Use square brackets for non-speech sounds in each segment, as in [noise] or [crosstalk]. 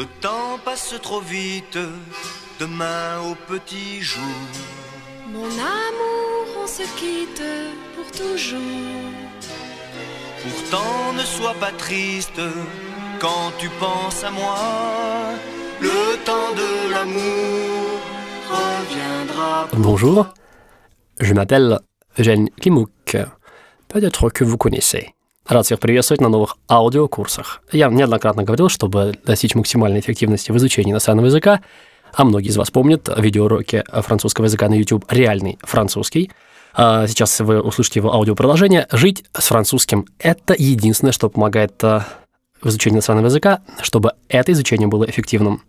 Le temps passe trop vite, demain au petit jour. Mon amour, on se quitte pour toujours. Pourtant, ne sois pas triste quand tu penses à moi. Le temps de l'amour reviendra. Bonjour, je m'appelle Eugène Klimouk. Peut-être que vous connaissez. Рад всех приветствовать на новых аудиокурсах. Я неоднократно говорил, чтобы достичь максимальной эффективности в изучении иностранного языка, а многие из вас помнят видеоуроки французского языка на YouTube «Реальный французский», а, Сейчас вы услышите его аудиопродолжение. Жить с французским – это единственное, что помогает а, в изучении иностранного языка, чтобы это изучение было эффективным.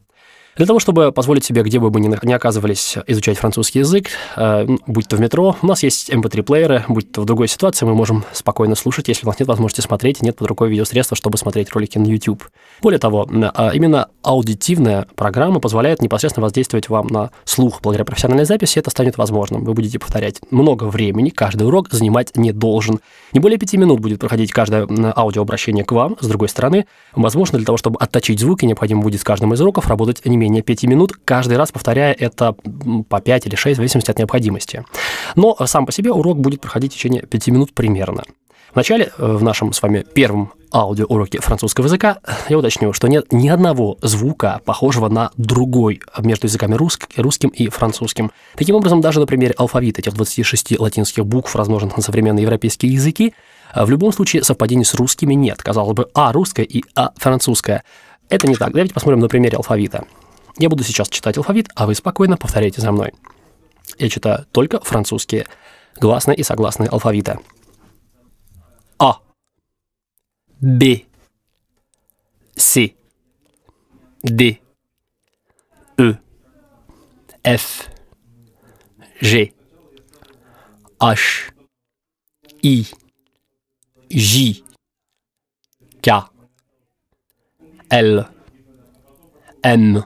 Для того, чтобы позволить себе, где бы мы ни оказывались, изучать французский язык, э, будь то в метро, у нас есть MP3-плееры, эм будь то в другой ситуации, мы можем спокойно слушать, если у нас нет возможности смотреть, нет под рукой видеосредства, чтобы смотреть ролики на YouTube. Более того, э, именно аудитивная программа позволяет непосредственно воздействовать вам на слух. Благодаря профессиональной записи это станет возможным. Вы будете повторять много времени, каждый урок занимать не должен. Не более пяти минут будет проходить каждое аудиообращение к вам. С другой стороны, возможно, для того, чтобы отточить звуки, необходимо будет с каждым из уроков работать не менее менее 5 минут, каждый раз повторяя это по 5 или 6, в зависимости от необходимости. Но э, сам по себе урок будет проходить в течение 5 минут примерно. Вначале, э, в нашем с вами первом аудиоуроке французского языка, э, я уточню, что нет ни одного звука, похожего на другой между языками русским, и французским. Таким образом, даже на примере алфавита этих 26 латинских букв, размноженных на современные европейские языки, в любом случае совпадений с русскими нет. Казалось бы, а русское и а французское. Это не так. Давайте посмотрим на примере алфавита. Я буду сейчас читать алфавит, а вы спокойно повторяйте за мной. Я читаю только французские гласные и согласные алфавита. А. Б. С. Д. Э. Ф. Ж. Х, И, Ж, К, Л, M.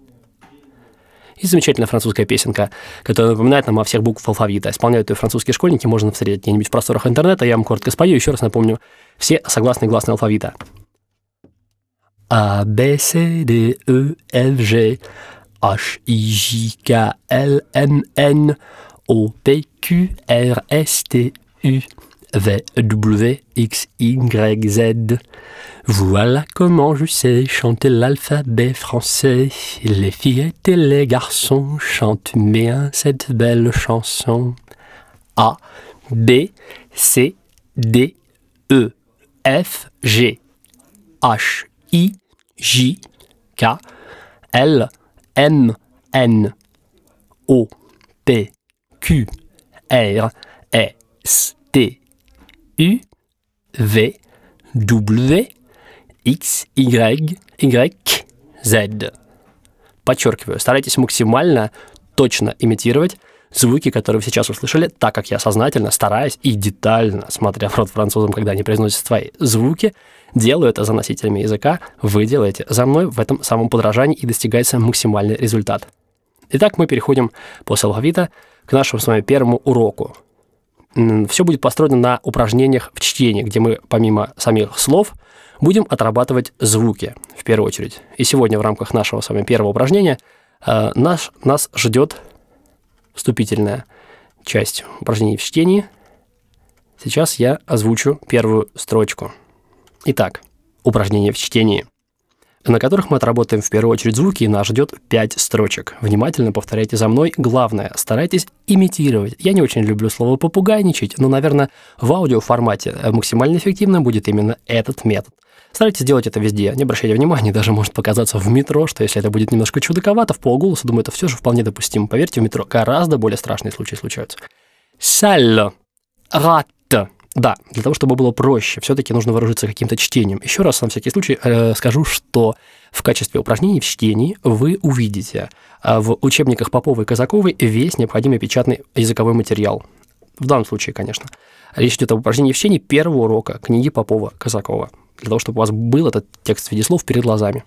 И замечательная французская песенка, которая напоминает нам о всех буквах алфавита. Исполняют ее французские школьники, можно встретить где-нибудь в просторах интернета. Я вам коротко спою, еще раз напомню, все согласные гласные алфавита. A, B, C, D, E, F, G, H, I, J, K, L, M, N, O, P, Q, R, S, T, U. V-W-X-Y-Z. Voilà comment je sais chanter l'alphabet français. Les fillettes et les garçons chantent bien cette belle chanson. A, B, C, D, E, F, G, H, I, J, K, L, M, N, O, P, Q, R, S, T, U, V, W, X, Y, Y, Z. Подчеркиваю, старайтесь максимально точно имитировать звуки, которые вы сейчас услышали, так как я сознательно стараюсь и детально, смотря в рот французам, когда они произносят свои звуки, делаю это за носителями языка, вы делаете за мной в этом самом подражании и достигается максимальный результат. Итак, мы переходим после алфавита к нашему с вами первому уроку все будет построено на упражнениях в чтении, где мы помимо самих слов будем отрабатывать звуки в первую очередь. И сегодня в рамках нашего с вами первого упражнения э, наш, нас ждет вступительная часть упражнений в чтении. Сейчас я озвучу первую строчку. Итак, упражнение в чтении – на которых мы отработаем в первую очередь звуки, и нас ждет 5 строчек. Внимательно повторяйте за мной. Главное, старайтесь имитировать. Я не очень люблю слово попугайничать, но, наверное, в аудиоформате э, максимально эффективным будет именно этот метод. Старайтесь делать это везде, не обращайте внимания, [laughs] даже может показаться в метро, что если это будет немножко чудаковато, в полголоса, думаю, это все же вполне допустимо. Поверьте, в метро гораздо более страшные случаи случаются. Салло. Рат. Да, для того, чтобы было проще, все-таки нужно вооружиться каким-то чтением. Еще раз, на всякий случай, э, скажу, что в качестве упражнений в чтении вы увидите а, в учебниках Попова и Казаковой весь необходимый печатный языковой материал. В данном случае, конечно. Речь идет об упражнении в чтении первого урока книги Попова Казакова, для того, чтобы у вас был этот текст в виде слов перед глазами.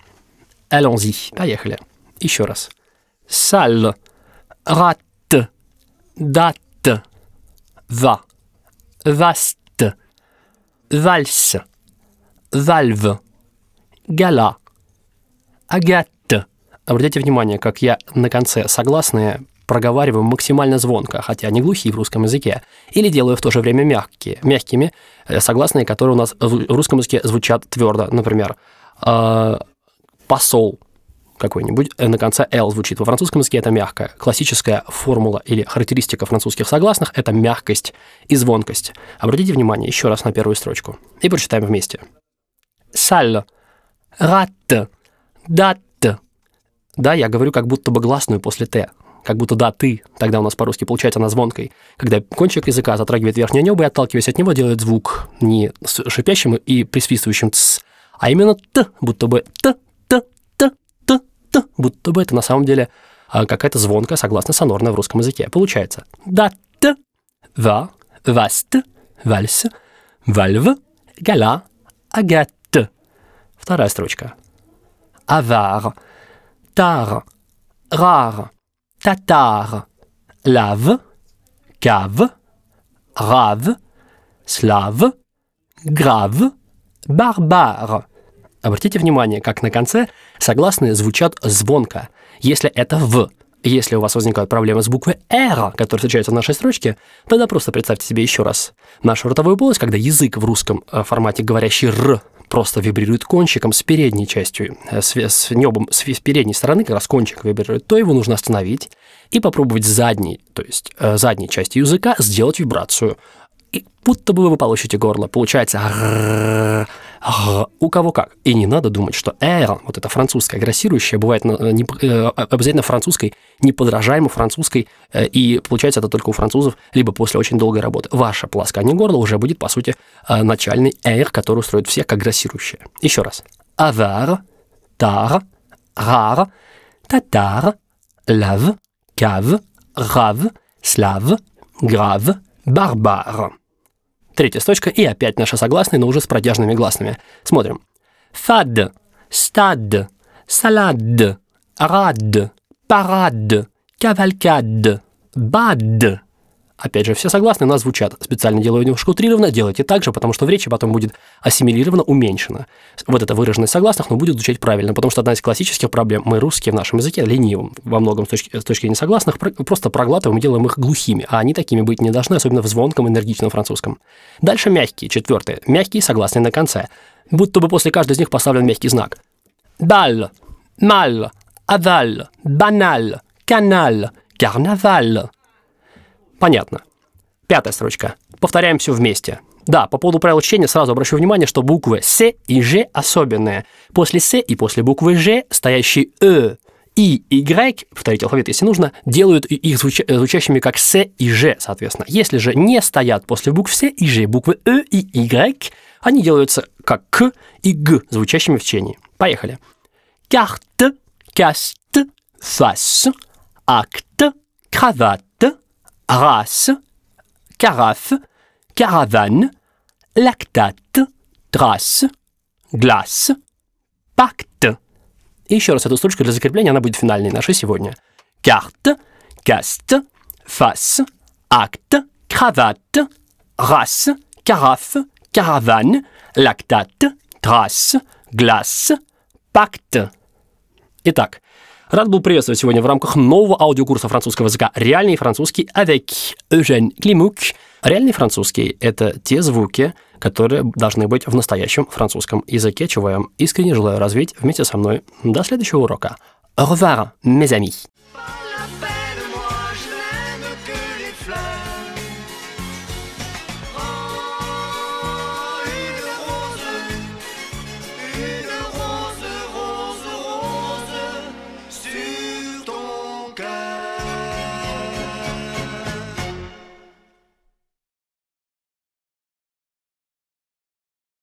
Allons-y. Поехали. Еще раз. Саль. Рат. Дат. Va vaste, valse, valve, гала, агатте. Обратите внимание, как я на конце согласные проговариваю максимально звонко, хотя они глухие в русском языке, или делаю в то же время мягкие, мягкими э, согласные, которые у нас в русском языке звучат твердо. Например, э, посол – какой-нибудь, э, на конце L звучит. Во французском языке это мягкая Классическая формула или характеристика французских согласных – это мягкость и звонкость. Обратите внимание еще раз на первую строчку. И прочитаем вместе. Саль, рат, дат. Да, я говорю как будто бы гласную после «т», как будто «да, ты». Тогда у нас по-русски получается она звонкой. Когда кончик языка затрагивает верхнее небо и, отталкиваясь от него, делает звук не шипящим и присвистывающим «ц», а именно «т», будто бы «т» будто бы это на самом деле а, какая-то звонка, согласно сонорная в русском языке. Получается дат, ва, васт, вальс, вальв, гала, агат. Вторая строчка. Авар, тар, рар, татар, лав, кав, рав, слав, грав, барбар. Обратите внимание, как на конце согласные звучат звонко. Если это «в», если у вас возникают проблемы с буквой «р», которая встречается в нашей строчке, тогда просто представьте себе еще раз. Нашу ротовую полость, когда язык в русском э, формате, говорящий «р», просто вибрирует кончиком с передней частью, э, с, с небом, с, с передней стороны, как раз кончик вибрирует, то его нужно остановить и попробовать задней, то есть э, задней части языка сделать вибрацию. И будто бы вы получите горло. Получается у кого как. И не надо думать, что «эр», вот это французское агрессирующее, бывает э, не, э, а, обязательно французской, неподражаемо французской, э, и получается это только у французов, либо после очень долгой работы. Ваше пласкание горла уже будет, по сути, начальный «эр», который устроит всех как агрессирующее. Еще раз. «Авар», «тар», «рар», «татар», «лав», «кав», «рав», «слав», «грав», «барбар». Третья строчка и опять наши согласные, но уже с протяжными гласными. Смотрим. Фад, стад, салад, рад, парад, кавалькад, бад, Опять же, все согласны, у нас звучат. Специально делаю немножко утрированно, делайте так же, потому что в речи потом будет ассимилировано, уменьшено. Вот это выраженность согласных, но будет звучать правильно, потому что одна из классических проблем, мы русские в нашем языке ленивым во многом с точки, с точки зрения согласных, просто проглатываем и делаем их глухими, а они такими быть не должны, особенно в звонком, энергичном французском. Дальше мягкие, четвертые. Мягкие согласные на конце. Будто бы после каждой из них поставлен мягкий знак. Даль, маль, аваль, баналь, каналь, карнаваль. Понятно. Пятая строчка. Повторяем все вместе. Да, по поводу правил чтения сразу обращу внимание, что буквы «с» и «ж» особенные. После «с» и после буквы «ж» стоящие «э», «и» и «y», повторить алфавит, если нужно, делают их звуча- э, звучащими как «с» и «ж», соответственно. Если же не стоят после букв «с» и «ж» буквы «э» и «y», они делаются как «к» и «г», звучащими в чтении. Поехали. Карт, каст, фас, акт, кроват, Race, carafe, caravane, lactate, trace, glace, pacte. Et sur cette autre chose que le zacréblain n'a pas eu de finale, nous en avons aujourd'hui. Carte, caste, face, acte, cravate, race, carafe, caravane, lactate, trace, glace, pacte. Et donc. Рад был приветствовать сегодня в рамках нового аудиокурса французского языка «Реальный французский» avec Eugène Климук. Реальный французский – это те звуки, которые должны быть в настоящем французском языке, чего я искренне желаю развить вместе со мной. До следующего урока. Au revoir, mes amis.